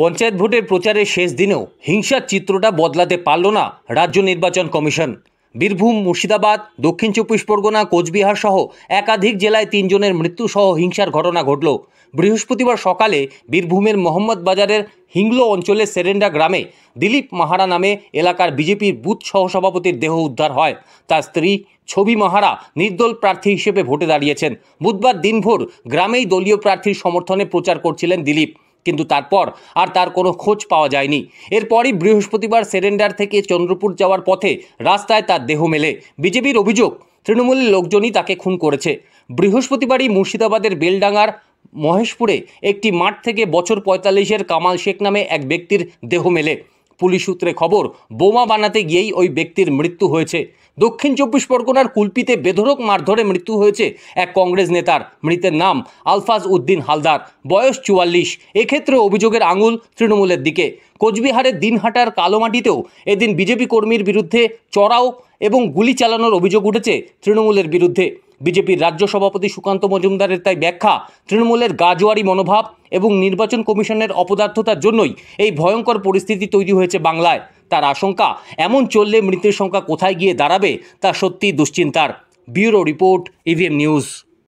পঞ্চায়েত ভোটের প্রচারের শেষ দিনেও হিংসার চিত্রটা বদলাতে পারল না রাজ্য নির্বাচন কমিশন বীরভূম মুর্শিদাবাদ দক্ষিণ চব্বিশ পরগনা কোচবিহার সহ একাধিক জেলায় তিনজনের মৃত্যুসহ হিংসার ঘটনা ঘটল বৃহস্পতিবার সকালে বীরভূমের মোহাম্মদ বাজারের হিংলো অঞ্চলের সেরেন্ডা গ্রামে দিলীপ মাহারা নামে এলাকার বিজেপির বুথ সহসভাপতির দেহ উদ্ধার হয় তার স্ত্রী ছবি মাহারা নির্দল প্রার্থী হিসেবে ভোটে দাঁড়িয়েছেন বুধবার দিনভর গ্রামেই দলীয় প্রার্থীর সমর্থনে প্রচার করছিলেন দিলীপ কিন্তু তারপর আর তার কোনো খোঁজ পাওয়া যায়নি এরপরই বৃহস্পতিবার সেরেন্ডার থেকে চন্দ্রপুর যাওয়ার পথে রাস্তায় তার দেহ মেলে বিজেপির অভিযোগ তৃণমূলের লোকজনই তাকে খুন করেছে বৃহস্পতিবারই মুর্শিদাবাদের বেলডাঙ্গার মহেশপুরে একটি মাঠ থেকে বছর পঁয়তাল্লিশের কামাল শেখ নামে এক ব্যক্তির দেহ মেলে পুলিশ সূত্রে খবর বোমা বানাতে গিয়েই ওই ব্যক্তির মৃত্যু হয়েছে দক্ষিণ চব্বিশ পরগনার কুলপিতে বেধরক মারধরে মৃত্যু হয়েছে এক কংগ্রেস নেতার মৃতের নাম আলফাজ উদ্দিন হালদার বয়স চুয়াল্লিশ এক্ষেত্রে অভিযোগের আঙুল তৃণমূলের দিকে কোচবিহারের দিনহাটার কালোমাটিতেও এদিন বিজেপি কর্মীর বিরুদ্ধে চড়াও এবং গুলি চালানোর অভিযোগ উঠেছে তৃণমূলের বিরুদ্ধে বিজেপির রাজ্য সভাপতি সুকান্ত মজুমদারের তাই ব্যাখ্যা তৃণমূলের গাজোয়ারি মনোভাব এবং নির্বাচন কমিশনের অপদার্থতার জন্যই এই ভয়ঙ্কর পরিস্থিতি তৈরি হয়েছে বাংলায় তার আশঙ্কা এমন চললে মৃতের সংখ্যা কোথায় গিয়ে দাঁড়াবে তা সত্যি দুশ্চিন্তার bureau report EVM e news